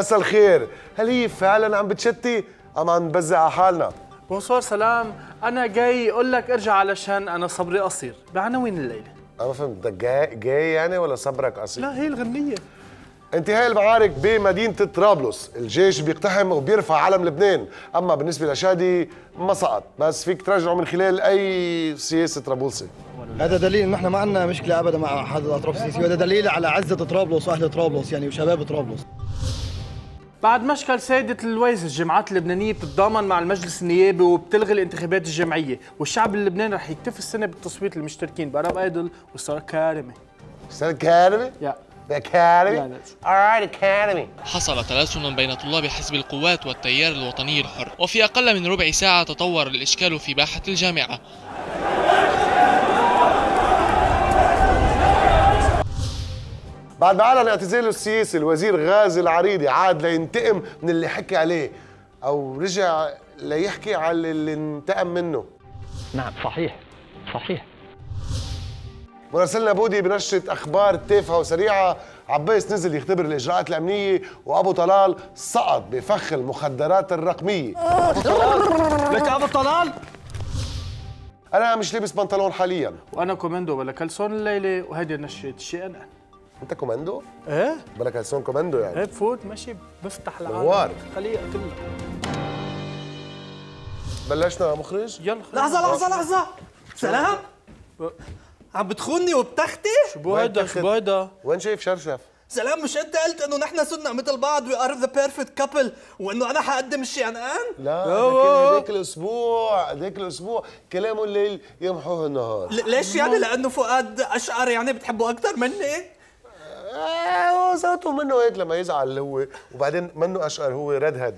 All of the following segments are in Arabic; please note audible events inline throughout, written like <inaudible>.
مساء الخير هل هي فعلا عم بتشتي ام عم بزع على حالنا بونسوار سلام انا جاي اقول لك ارجع علشان انا صبري قصير بعناوين الليله انا ما فهمت ده جاي, جاي يعني ولا صبرك قصير لا هي الغنيه انتهاء المعارك بمدينة طرابلس الجيش بيقتحم وبيرفع علم لبنان أما بالنسبة لشادي ما سقط بس فيك ترجعه من خلال أي سياسة طرابلسي هذا دليل إنه نحن ما عندنا مشكله ابدا مع احد الاطراف السياسيه وهذا دليل على عزه طرابلس واهل طرابلس يعني وشباب طرابلس بعد مشكل سيدة الويز الجماعات اللبنانية بتتضامن مع المجلس النيابي وبتلغي الانتخابات الجمعية والشعب اللبناني رح يكتفي السنة بالتصويت المشتركين بأرب أيدل وصار كارمة صار كارمة؟ يا The Academy? Alright, اكاديمي حصل تلازم بين طلاب حزب القوات والتيار الوطني الحر وفي أقل من ربع ساعة تطور الإشكال في باحة الجامعة بعد ما اعلن اعتزاله السياسي الوزير غازي العريضي عاد لينتقم من اللي حكي عليه او رجع ليحكي على اللي انتقم منه نعم صحيح صحيح مراسلنا بودي بنشرة أخبار تافهة وسريعة عباس نزل يختبر الإجراءات الأمنية وأبو طلال سقط بفخ المخدرات الرقمية لك أبو طلال أنا مش لابس بنطلون حاليا وأنا كوميندو ولا كلسون الليلة وهيدي نشرة شي أنا انت كوماندو؟ ايه بالك هالسون كوماندو يعني ايه بفوت ماشي بفتح العالم نوار خليه يقتلني بلشنا يا مخرج يلا لحظة لحظة لحظة سلام عم بتخوني وبتختي؟ شو بهيدا شو بهيدا؟ وين شايف شرشف؟ سلام مش انت قلت انه نحن صرنا مثل بعض وي ار ذا بيرفكت كابل وانه انا حقدم الشيء عن ان؟ لا ذيك الاسبوع ذيك الاسبوع كلامه الليل يمحوه النهار ليش يعني لانه فؤاد اشقر يعني بتحبه اكثر مني؟ آه، هو صوته منه هيك لما يزعل هو وبعدين منه اشقر هو ريد هيد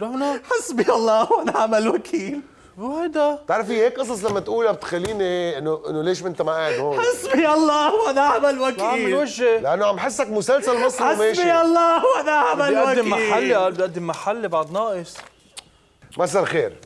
رونا حسبي الله ونعم الوكيل وهيدا بتعرفي هيك قصص لما تقولها بتخليني انه انه ليش انت ما قاعد هون حسبي الله ونعم الوكيل عم وجهي لانه عم حسك مسلسل مصري وماشي حسبي الله ونعم الوكيل آه، بدي اقدم محلي بدي اقدم بعد ناقص مساء الخير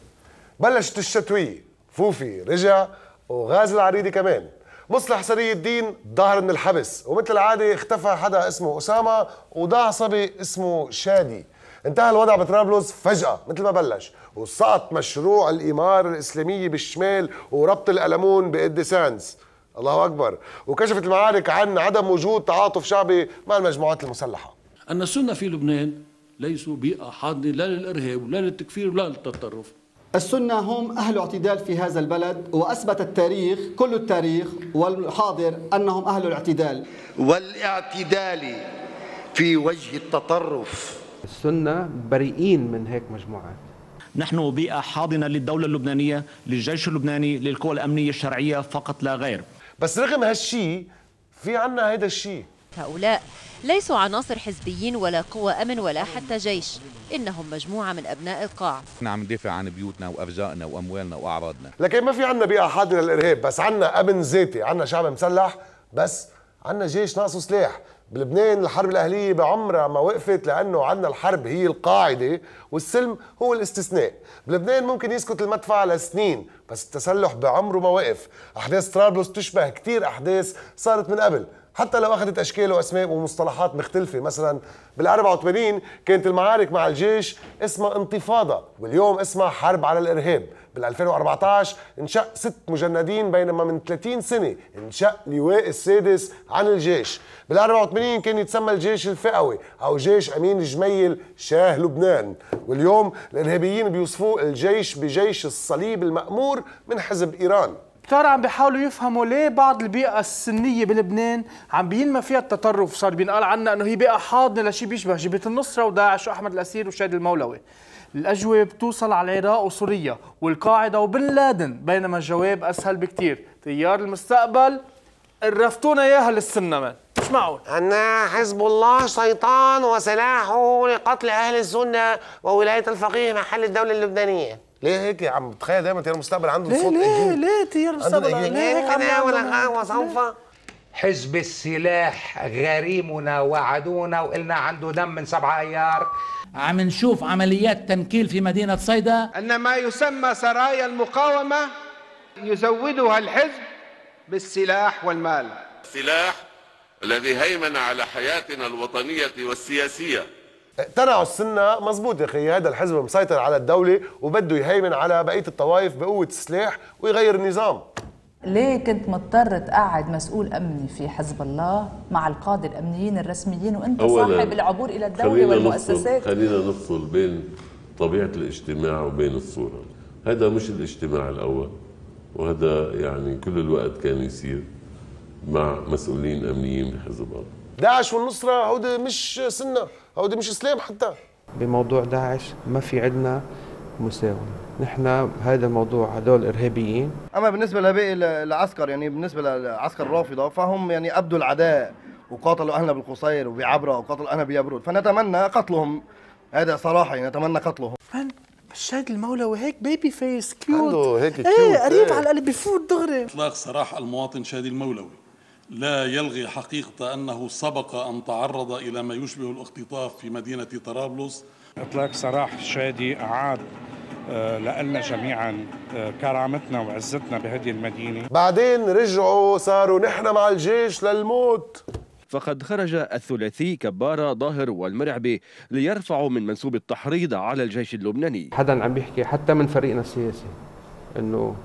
بلشت الشتويه فوفي رجع وغاز العريضي كمان مصلح سري الدين ظهر من الحبس ومثل العادة اختفى حدا اسمه أسامة وضاع صبي اسمه شادي انتهى الوضع بطرابلس فجأة مثل ما بلش وسقط مشروع الإمارة الإسلامية بالشمال وربط القلمون بإدسانس الله أكبر وكشفت المعارك عن عدم وجود تعاطف شعبي مع المجموعات المسلحة أن السنة في لبنان ليسوا بيئة حاضنة لا للإرهاب ولا للتكفير ولا للتطرف السنة هم أهل اعتدال في هذا البلد وأثبت التاريخ كل التاريخ والحاضر أنهم أهل الاعتدال والاعتدال في وجه التطرف السنة بريئين من هيك مجموعات نحن بيئة حاضنة للدولة اللبنانية للجيش اللبناني للقوى الأمنية الشرعية فقط لا غير بس رغم هالشي في عنا هيدا الشيء هؤلاء ليسوا عناصر حزبيين ولا قوى أمن ولا حتى جيش إنهم مجموعة من أبناء القاع نحن عم ندافع عن بيوتنا وأفجائنا وأموالنا وأعراضنا لكن ما في عنا بيئة حاضنة للإرهاب بس عنا أمن ذاتي عنا شعب مسلح بس عنا جيش ناقصه سلاح بلبنان الحرب الأهلية بعمرها ما وقفت لأنه عندنا الحرب هي القاعدة والسلم هو الاستثناء بلبنان ممكن يسكت المدفع لسنين بس التسلح بعمره ما وقف أحداث طرابلس تشبه كتير أحداث صارت من قبل حتى لو اخذت اشكال واسماء ومصطلحات مختلفه مثلا بال84 كانت المعارك مع الجيش اسمها انتفاضه واليوم اسمها حرب على الارهاب بال2014 انشأ ست مجندين بينما من 30 سنه انشأ لواء السادس عن الجيش بال84 كان يتسمى الجيش الفئوي او جيش امين جميل شاه لبنان واليوم الارهابيين بيوصفوا الجيش بجيش الصليب المأمور من حزب ايران كتار عم بيحاولوا يفهموا ليه بعض البيئة السنية بلبنان عم بينمى فيها التطرف صار بينقال عنها انه هي بيئة حاضنة لشيء بيشبه جبهة النصرة وداعش واحمد الاسير وشاد المولوي الأجوبة بتوصل على العراق وسوريا والقاعدة وبن لادن بينما الجواب أسهل بكتير تيار المستقبل قرفتونا إياها للسنة من مش معقول أن حزب الله شيطان وسلاحه لقتل أهل السنة وولاية الفقيه محل الدولة اللبنانية ليه هيك يا عم تخيل دايما تيار المستقبل عنده صوت ليه ليه, ليه تيار المستقبل ليه هيك عم ولا حزب السلاح غريمنا وعدونا وقلنا عنده دم من سبعة أيار عم نشوف عمليات تنكيل في مدينة صيدا أن ما يسمى سرايا المقاومة يزودها الحزب بالسلاح والمال السلاح الذي هيمن على حياتنا الوطنية والسياسية اقتنعوا السنه مزبوط يا اخي هذا الحزب مسيطر على الدوله وبده يهيمن على بقيه الطوائف بقوه السلاح ويغير النظام ليه كنت مضطر تقعد مسؤول امني في حزب الله مع القاده الامنيين الرسميين وانت صاحب العبور الى الدوله والمؤسسات خلينا نفصل بين طبيعه الاجتماع وبين الصوره هذا مش الاجتماع الاول وهذا يعني كل الوقت كان يصير مع مسؤولين امنيين بحزب الله داعش والنصره هودي مش سنه هودي مش اسلام حتى بموضوع داعش ما في عندنا مساومه نحن هذا الموضوع هدول ارهابيين اما بالنسبه لباقي العسكر يعني بالنسبه للعسكر الرافضه فهم يعني ابدوا العداء وقاتلوا اهلنا بالقصير وبعبره وقاتلوا اهلنا بيبرود فنتمنى قتلهم هذا صراحه يعني نتمنى قتلهم من مشهد المولوي هيك بيبي فيس كيوت عنده هيك كيوت ايه قريب ايه. على القلب بفوت دغري اطلاق سراح المواطن شادي المولوي لا يلغي حقيقة أنه سبق أن تعرض إلى ما يشبه الاختطاف في مدينة طرابلس إطلاق سراح شادي أعاد آه، لنا جميعا آه، كرامتنا وعزتنا بهذه المدينة بعدين رجعوا صاروا نحن مع الجيش للموت فقد خرج الثلاثي كبارة ظاهر والمرعبي ليرفعوا من منسوب التحريض على الجيش اللبناني حدا عم بيحكي حتى من فريقنا السياسي انه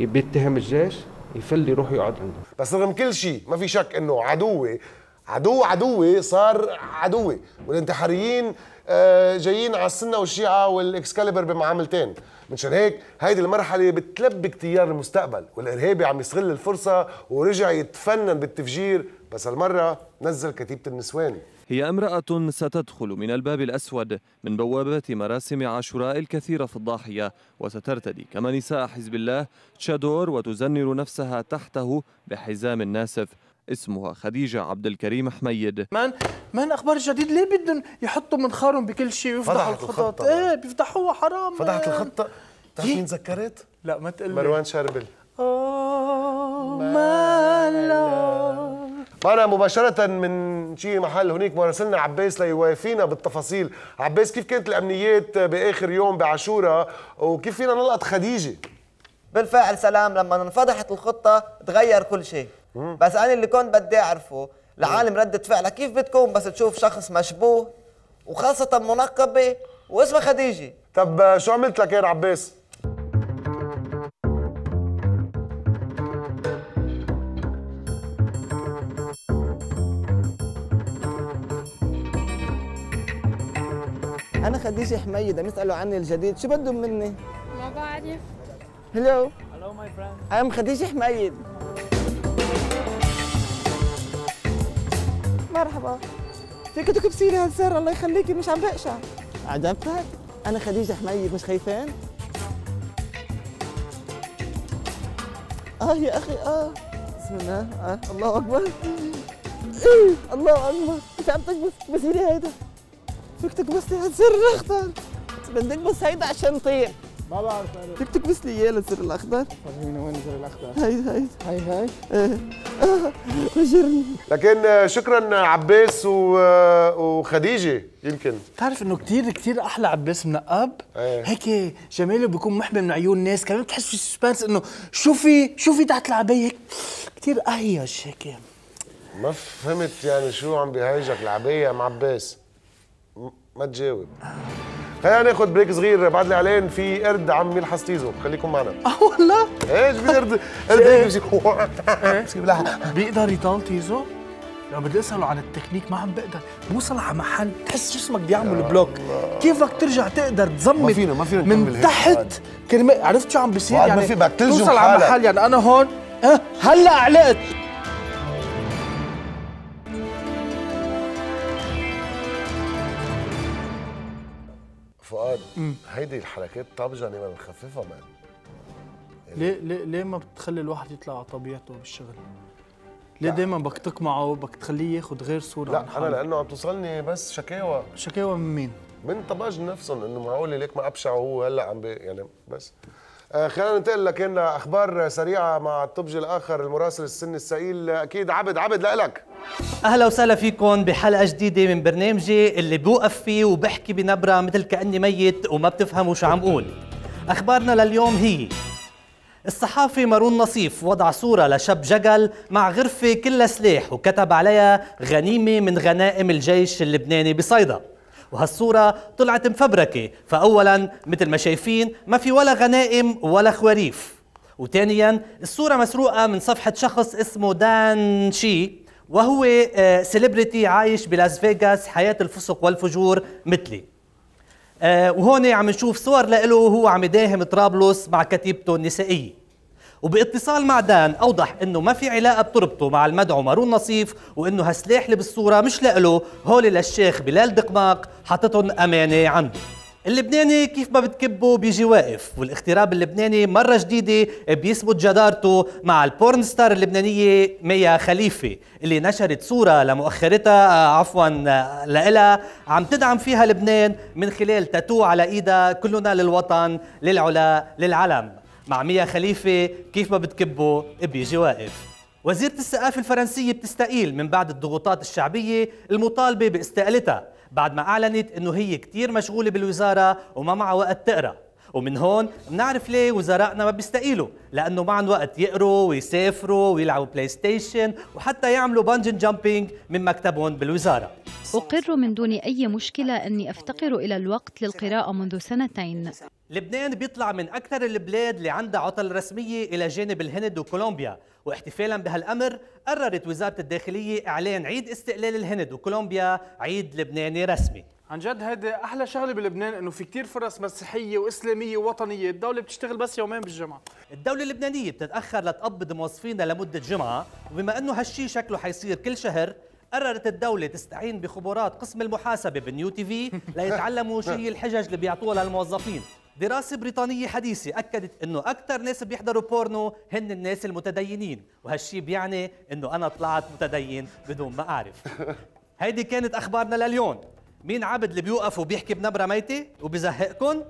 بيتهم الجيش يفل يروح يقعد عنده بس رغم كل شيء ما في شك انه عدوي عدو عدوي صار عدوي والانتحاريين آه، جايين على السنه والشيعه والاكسكاليبر بمعاملتين مشان هيك هيدي المرحله بتلبك تيار المستقبل والارهابي عم يستغل الفرصه ورجع يتفنن بالتفجير بس هالمره نزل كتيبه النسوان هي امرأة ستدخل من الباب الأسود من بوابات مراسم عاشوراء الكثيرة في الضاحية وسترتدي كما نساء حزب الله تشادور وتزنر نفسها تحته بحزام ناسف اسمها خديجة عبد الكريم حميد من من أخبار جديد ليه بدهم يحطوا منخارهم بكل شيء ويفتحوا الخطط إيه بيفتحوها حرام فتحت إيه. الخطة بتعرف إيه. مين ذكرت؟ لا ما تقلي مروان شربل أوه مالا معنا مباشرة من من شي محل هناك مراسلنا عباس ليوافينا بالتفاصيل عباس كيف كانت الامنيات باخر يوم بعاشوره وكيف فينا نلقط خديجه بالفعل سلام لما انفضحت الخطه تغير كل شيء بس انا اللي كنت بدي اعرفه العالم ردة فعلها كيف بتكون بس تشوف شخص مشبوه وخاصة منقبة واسمها خديجة طب شو عملت لك يا عباس؟ أنا خديجة حميدة يسالوا عني الجديد شو بدهم مني؟ ما بعرف هلو هلو ماي فريند ام خديجة حميد مرحبا فيك تكبسي لي هالسر الله يخليكي مش عم بقشع عجبتك؟ أنا خديجة حميد مش خايفين؟ آه يا أخي آه بسم الله آه الله أكبر <laughs> الله أكبر مش عم تكبس بس لي هيدا فيك تكبس لي هالزر الاخضر بدك اكبس هيدا عشان طير ما بعرف فيك تكبس لي اياه للزر الاخضر هيني وين الزر الاخضر هاي هاي هاي هاي ايه <laughs> لكن شكرا عباس و... وخديجه يمكن بتعرف انه كثير كثير احلى عباس منقب ايه. هيك جماله بيكون محمي من عيون الناس كمان بتحس في سسبانس انه شو في شو في تحت العبايه هيك كثير اهيج هيك ما فهمت يعني شو عم بيهيجك العبايه يا عم عباس ما تجاوب خلينا ناخذ بريك صغير بعد الاعلان في قرد عم يلحس تيزو خليكم معنا <laughs> اه والله ايش في قرد <laughs> قرد <laughs> إيه. بيقدر يطال تيزو لو بدي اساله عن التكنيك ما عم بقدر بوصل على محل تحس جسمك بده يعمل بلوك كيفك ترجع تقدر تزمت ما فينا ما فينا من تحت كرمال عرفت شو عم بيصير يعني ما في بدك توصل على محل يعني انا هون هلا علقت مان هيدي الحركات طبجه ما بنخففها مان ليه ليه ليه ما بتخلي الواحد يطلع على طبيعته بالشغل؟ ليه دايما بدك تقمعه بدك تخليه ياخذ غير صوره لا عن انا لانه عم توصلني بس شكاوى شكاوى من مين؟ من طباج نفسهم انه معقول ليك ما ابشع وهو هلا عم بي يعني بس آه خلينا ننتقل لكن اخبار سريعه مع الطبج الاخر المراسل السن السئيل اكيد عبد عبد لك اهلا وسهلا فيكم بحلقه جديده من برنامجي اللي بوقف فيه وبحكي بنبره مثل كاني ميت وما بتفهموا شو عم بقول اخبارنا لليوم هي الصحافي مارون نصيف وضع صورة لشاب جقل مع غرفة كلها سلاح وكتب عليها غنيمة من غنائم الجيش اللبناني بصيدا وهالصورة طلعت مفبركة فأولا مثل ما شايفين ما في ولا غنائم ولا خواريف وثانيا الصورة مسروقة من صفحة شخص اسمه دان شي وهو سيلبرتي آه، عايش بلاس فيغاس حياة الفسق والفجور مثلي آه، وهون عم نشوف صور له وهو عم يداهم طرابلس مع كتيبته النسائية وباتصال مع دان أوضح أنه ما في علاقة بتربطه مع المدعو مارون نصيف وأنه هالسلاح اللي بالصورة مش لإله هول للشيخ بلال دقماق حطتهم أمانة عنده اللبناني كيف ما بتكبه بيجي واقف والاغتراب اللبناني مرة جديدة بيثبت جدارته مع البورن ستار اللبنانية ميا خليفة اللي نشرت صورة لمؤخرتها آه، عفوا آه، لإلها عم تدعم فيها لبنان من خلال تاتو على إيدها كلنا للوطن للعلا للعلم مع ميا خليفة كيف ما بتكبه بيجي واقف وزيرة الثقافة الفرنسية بتستقيل من بعد الضغوطات الشعبية المطالبة باستقالتها بعد ما أعلنت أنه هي كتير مشغولة بالوزارة وما معها وقت تقرأ ومن هون بنعرف ليه وزرائنا ما بيستقيلوا لانه عن وقت يقروا ويسافروا ويلعبوا بلاي ستيشن وحتى يعملوا بانجن جامبينج من مكتبهم بالوزاره اقر من دون اي مشكله اني افتقر الى الوقت للقراءه منذ سنتين لبنان بيطلع من أكثر البلاد اللي عندها عطل رسمية إلى جانب الهند وكولومبيا واحتفالا بهالأمر قررت وزارة الداخلية إعلان عيد استقلال الهند وكولومبيا عيد لبناني رسمي عن جد هيدا احلى شغله بلبنان انه في كثير فرص مسيحيه واسلاميه ووطنيه، الدوله بتشتغل بس يومين بالجمعه. الدوله اللبنانيه بتتاخر لتقبض موظفينها لمده جمعه، وبما انه هالشي شكله حيصير كل شهر، قررت الدولة تستعين بخبرات قسم المحاسبة بالنيو تي في <laughs> ليتعلموا شي الحجج اللي بيعطوها للموظفين دراسة بريطانية حديثة أكدت أنه أكثر ناس بيحضروا بورنو هن الناس المتدينين وهالشي بيعني أنه أنا طلعت متدين بدون ما أعرف <laughs> هيدي كانت أخبارنا لليوم مين عبد اللي بيوقف وبيحكي بنبرة ميتة وبزهقكن؟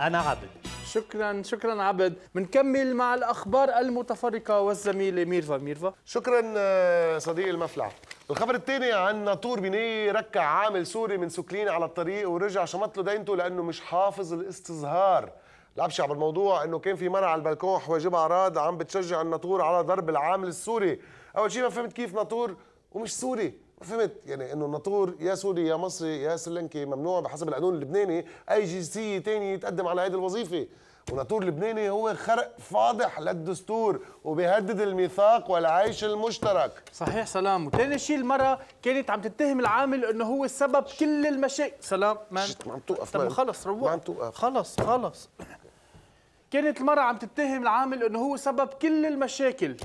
أنا عبد شكرا شكرا عبد بنكمل مع الاخبار المتفرقه والزميله ميرفا ميرفا شكرا آه، صديقي المفلح الخبر الثاني عن ناطور بني ركع عامل سوري من سكلين على الطريق ورجع شمط له دينته لانه مش حافظ الاستظهار الابشع بالموضوع انه كان في مرأة على البلكون حواجبها اعراض عم بتشجع الناطور على ضرب العامل السوري اول شيء ما فهمت كيف ناطور ومش سوري ما فهمت يعني انه الناطور يا سوري يا مصري يا سريلانكي ممنوع بحسب القانون اللبناني اي جنسيه ثانيه يتقدم على هذه الوظيفه وناتور لبناني هو خرق فاضح للدستور وبيهدد الميثاق والعيش المشترك صحيح سلام وثاني شيء المره كانت عم تتهم العامل انه هو سبب كل المشاكل سلام مان ما عم توقف طب خلص روح ما عم توقف خلص خلص كانت المره عم تتهم العامل انه هو سبب كل المشاكل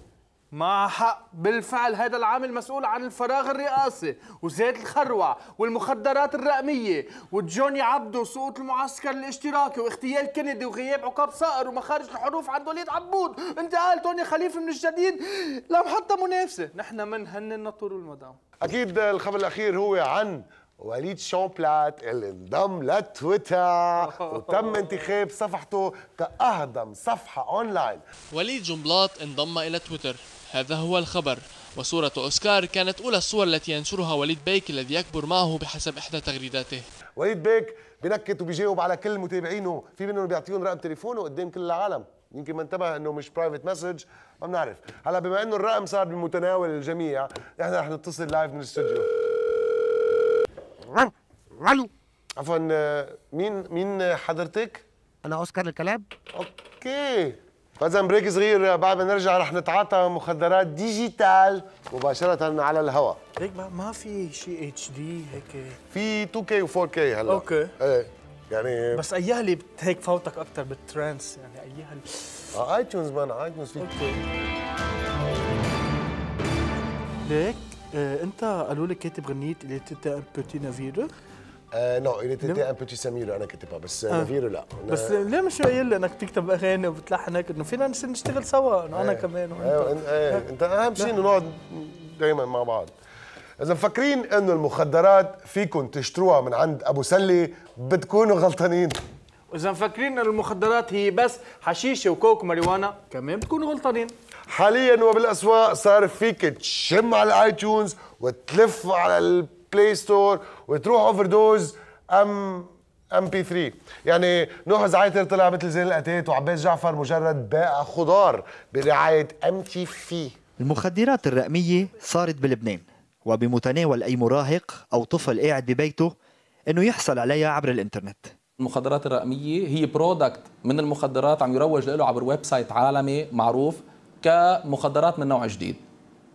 مع حق بالفعل هذا العامل مسؤول عن الفراغ الرئاسي وزيت الخروع والمخدرات الرقمية وجوني عبدو سقوط المعسكر الاشتراكي واغتيال كندي وغياب عقاب صقر ومخارج الحروف عند وليد عبود انتقال توني خليفة من الجديد لمحطة منافسة نحن من هن النطور والمدام أكيد الخبر الأخير هو عن وليد شامبلات اللي انضم لتويتر وتم انتخاب صفحته كأهضم صفحة أونلاين وليد جمبلات انضم إلى تويتر هذا هو الخبر وصورة أوسكار كانت أولى الصور التي ينشرها وليد بيك الذي يكبر معه بحسب إحدى تغريداته وليد بيك بنكت وبيجاوب على كل متابعينه في منهم بيعطيهم رقم تليفونه قدام كل العالم يمكن ما انتبه انه مش برايفت مسج ما بنعرف هلا بما انه الرقم صار بمتناول الجميع احنا رح نتصل لايف من الاستوديو عفوا مين مين حضرتك؟ انا اوسكار الكلاب اوكي فاذا بريك صغير بعد ما نرجع رح نتعاطى مخدرات ديجيتال مباشره على الهواء هيك ما في شيء اتش دي هيك في 2 كي و 4 كي هلا اوكي ايه يعني بس اياها اللي هيك فوتك اكثر بالترانس يعني اياها اللي... اه ايتونز مان ايتونز في اوكي ليك Euh, انت قالوا لك كاتب غنيه اللي تيتا ان بوتي نافيرو آه نو اللي تيتا نعم. ان بوتي سميرو انا كاتبها بس آه. نافيرو لا بس ليه مش قايل لي انك تكتب اغاني وبتلحن هيك انه فينا نشتغل سوا انا انا إيه. كمان وانت ايوه ايه. إيه، انت اهم شيء انه نقعد دائما مع بعض اذا مفكرين انه المخدرات فيكم تشتروها من عند ابو سله بتكونوا غلطانين واذا مفكرين انه المخدرات هي بس حشيشه وكوك ماريوانا كمان بتكونوا غلطانين حاليا وبالاسواق صار فيك تشم على الايتونز وتلف على البلاي ستور وتروح اوفر دوز ام ام بي 3 يعني نوح زعيتر طلع مثل زين الاتات وعباس جعفر مجرد بائع خضار برعايه ام تي في المخدرات الرقميه صارت بلبنان وبمتناول اي مراهق او طفل قاعد ببيته انه يحصل عليها عبر الانترنت المخدرات الرقميه هي برودكت من المخدرات عم يروج له عبر ويب سايت عالمي معروف كمخدرات من نوع جديد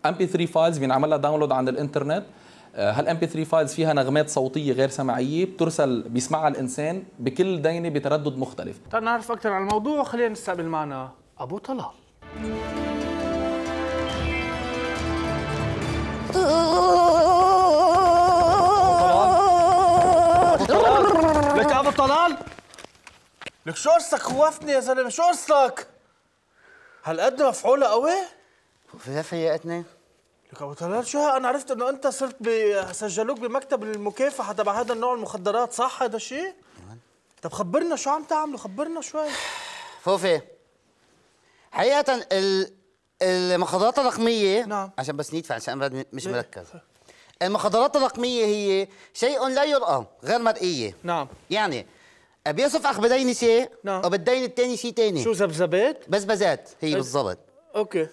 ام بي 3 فايلز بينعمل لها داونلود عن الانترنت آه، هل ام بي 3 فايلز فيها نغمات صوتيه غير سمعيه بترسل بيسمعها الانسان بكل دينه بتردد مختلف تنعرف طيب، اكثر عن الموضوع خلينا نستقبل معنا ابو طلال لك ابو طلال لك شو قصتك خوفتني يا زلمه شو قصتك هالقد مفعوله قوي؟ وفيها فيقتني؟ لك ابو طلال شو انا عرفت انه انت صرت سجلوك بمكتب المكافحه تبع هذا النوع المخدرات صح هذا الشيء؟ نعم. طب خبرنا شو عم تعملوا خبرنا شوي فوفي حقيقة المخدرات الرقمية نعم عشان بس ندفع عشان مش مركز المخدرات الرقمية هي شيء لا يرقى غير مرئية نعم يعني بيوصف بديني شيء نعم وبالدين الثاني شيء ثاني شو ذبذبات؟ بزبزات هي بالضبط اوكي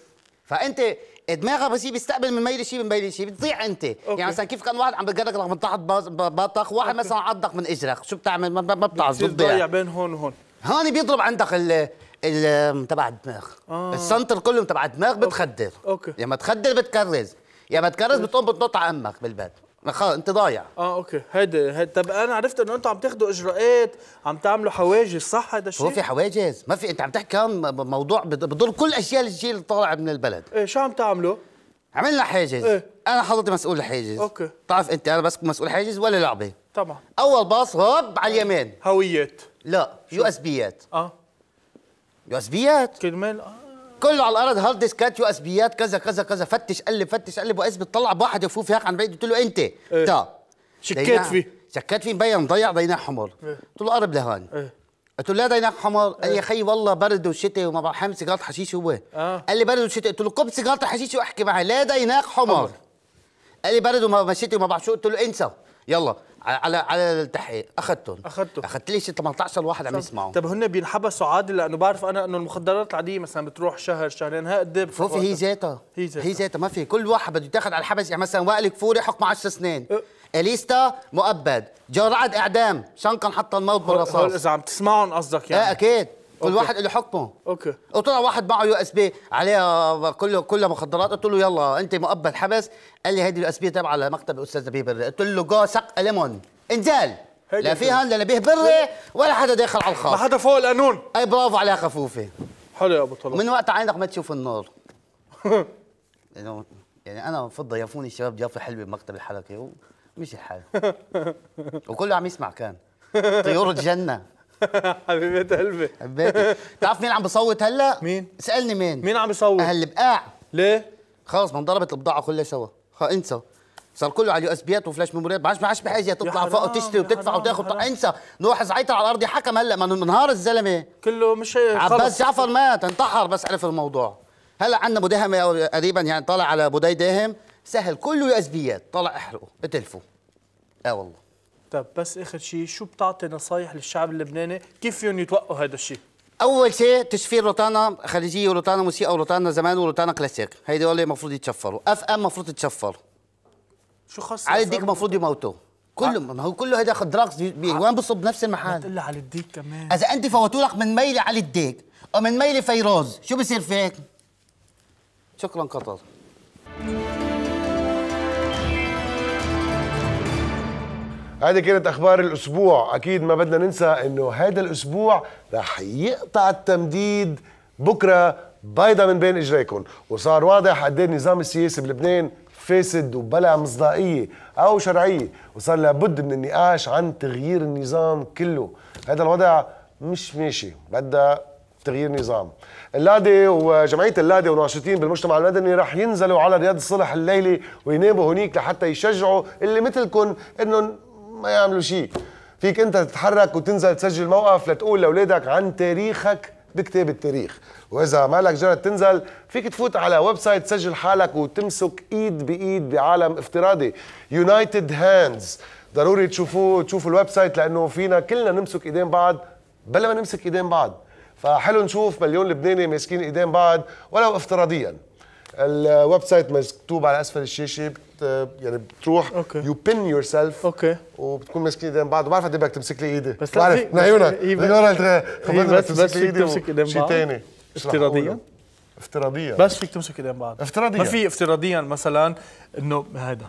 فانت دماغها بس بيستقبل من ميل شيء من ميل شيء بتضيع انت أوكي. يعني مثلا كيف كان واحد عم بقرك رغم تحت بطخ واحد أوكي. مثلا عضك من اجرك شو بتعمل ما, بتعرف بتعز بتضيع بين هون وهون هون بيضرب عندك ال ال تبع الدماغ آه. السنتر كله تبع الدماغ بتخدر اوكي يا ما تخدر بتكرز يا ما تكرز بتقوم بتنط على امك بالبيت خلص انت ضايع اه اوكي هيدا طب انا عرفت انه انتم عم تاخذوا اجراءات عم تعملوا حواجز صح هذا الشيء هو في حواجز ما في انت عم تحكي هون موضوع بضل كل اشياء الشيء اللي طالع من البلد ايه شو عم تعملوا عملنا حاجز ايه؟ انا حضرتي مسؤول الحاجز اوكي بتعرف انت انا بس مسؤول حاجز ولا لعبه طبعا اول باص هوب على اليمين هويات لا يو اس بيات اه يو اس بيات كرمال اه كله على الارض هارد ديسكات يو اس بيات كذا كذا كذا فتش قلب فتش قلب واس بتطلع بواحد يفوف هيك عن بعيد إيه. إيه. قلت له انت تا شكيت فيه شكيت فيه مبين مضيع ديناك حمر قلت له قرب لهون إيه. قلت له لا ديناك حمر قال لي يا خي والله برد وشتي وما بعرف حامل سيجاره حشيش هو آه. قال لي برد وشتي قلت له كب سيجاره حشيش واحكي معي لا ديناك حمر قال لي برد وما مشيتي وما بعرف شو قلت له انسى يلا على على التحقيق اخذتهم اخذتهم اخذت لي شي 18 واحد عم يسمعوا طب هن بينحبسوا عادي لانه بعرف انا انه المخدرات العاديه مثلا بتروح شهر شهرين ها قد ايه هي ذاتها هي ذاتها هي ذاتها ما في كل واحد بده يتاخذ على الحبس يعني مثلا وائل كفوري حكم 10 سنين أه. اليستا مؤبد جرعد اعدام شنقا حتى الموت بالرصاص اذا عم تسمعهم قصدك إيه، يعني اه اكيد كل واحد له حكمه اوكي وطلع واحد معه يو اس بي عليها كله كلها مخدرات قلت له يلا انت مقبل حبس قال لي هيدي اليو اس بي تبع لمكتب الاستاذ نبيه بري قلت له جو سق ليمون انزل لا فيها لا نبيه بري ولا حدا داخل على الخط ما حدا فوق القانون اي برافو عليها خفوفه حلو يا ابو طلال من وقت عينك ما تشوف النور <laughs> يعني انا بفضل ضيفوني الشباب ضيافه حلوه بمكتب الحركه ومشي الحال <laughs> وكله عم يسمع كان طيور الجنه <laughs> حبيبه قلبي حبيبتي تعرف مين عم بصوت هلا؟ مين؟ اسالني مين؟ مين عم بيصوت؟ اهل بقاع ليه؟ خلص ما انضربت البضاعه كلها سوا انسى صار كله على اليو اس بيات وفلاش ميموريات ما عادش ما عادش بحاجه تطلع فوق وتشتري وتدفع وتاخذ انسى نروح زعيتها على الارض حكم هلا ما انهار الزلمه كله مش عباس جعفر مات انتحر بس عرف الموضوع هلا عندنا مداهمه قريبا يعني طالع على بدي داهم سهل كله يو اس بيات طلع احرقه اتلفه اه والله طيب بس اخر شيء شو بتعطي نصايح للشعب اللبناني كيف فيهم يتوقعوا هذا الشيء اول شيء تشفير روتانا خليجيه وروتانا موسيقى وروتانا زمان وروتانا كلاسيك هيدي اللي المفروض يتشفروا اف ام المفروض تتشفر شو خص علي الديك المفروض يموتوا كله ما هو كله هيدا دراكس وين بصب نفس المحل بتقول على الديك كمان اذا انت فوتوا لك من ميلة على الديك ومن ميلة فيروز شو بصير فيك شكرا قطر هذه كانت اخبار الاسبوع اكيد ما بدنا ننسى انه هذا الاسبوع رح يقطع التمديد بكره بيضة من بين اجريكم وصار واضح قد النظام إيه السياسي بلبنان فاسد وبلا مصداقيه او شرعيه وصار لابد من النقاش عن تغيير النظام كله هذا الوضع مش ماشي بدها تغيير نظام اللادي وجمعيه اللادي وناشطين بالمجتمع المدني رح ينزلوا على رياض الصلح الليله ويناموا هنيك لحتى يشجعوا اللي مثلكم انهم ما يعملوا شيء فيك انت تتحرك وتنزل تسجل موقف لتقول لاولادك عن تاريخك بكتاب التاريخ واذا ما لك جرد تنزل فيك تفوت على ويب سايت تسجل حالك وتمسك ايد بايد بعالم افتراضي يونايتد هاندز ضروري تشوفوه تشوفوا الويب سايت لانه فينا كلنا نمسك ايدين بعض بلا ما نمسك ايدين بعض فحلو نشوف مليون لبناني ماسكين ايدين بعض ولو افتراضيا الويب سايت مكتوب على اسفل الشاشه بت يعني بتروح يو بين يور سيلف اوكي وبتكون ماسكين ايدين بعض وبعرف قد ايه بدك تمسك لي ايدي بس بعرف من عيونك بس بس فيك تمسك لي ايدي شيء ثاني افتراضيا افتراضيا بس فيك تمسك ايدين بعض افتراضيا ما في افتراضيا مثلا انه هذا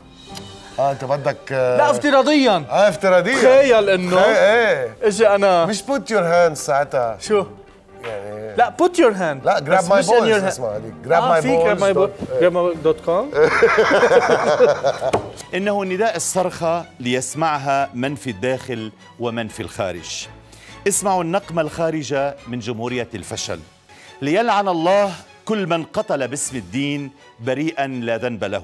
اه انت بدك آه، لا افتراضيا اه افتراضيا تخيل انه ايه اجي انا مش بوت يور هاند ساعتها شو؟ يعني لا بوت يور هاند لا جراب ماي balls اسمها هذيك جراب ماي balls جراب ماي بولز جراب ماي دوت كوم انه نداء الصرخه ليسمعها من في الداخل ومن في الخارج اسمعوا النقمه الخارجه من جمهوريه الفشل ليلعن الله كل من قتل باسم الدين بريئا لا ذنب له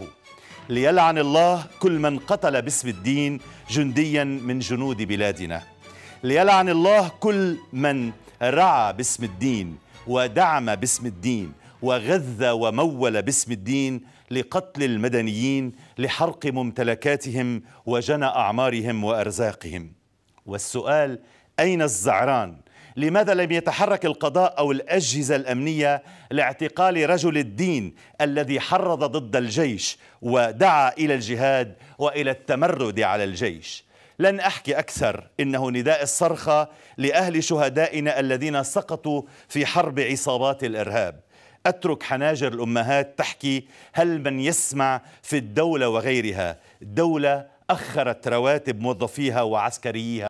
ليلعن الله كل من قتل باسم الدين جنديا من جنود بلادنا ليلعن الله كل من رعى باسم الدين ودعم باسم الدين وغذى ومول باسم الدين لقتل المدنيين لحرق ممتلكاتهم وجنى اعمارهم وارزاقهم والسؤال اين الزعران لماذا لم يتحرك القضاء او الاجهزه الامنيه لاعتقال رجل الدين الذي حرض ضد الجيش ودعا الى الجهاد والى التمرد على الجيش لن أحكي أكثر إنه نداء الصرخة لأهل شهدائنا الذين سقطوا في حرب عصابات الإرهاب أترك حناجر الأمهات تحكي هل من يسمع في الدولة وغيرها دولة أخرت رواتب موظفيها وعسكريها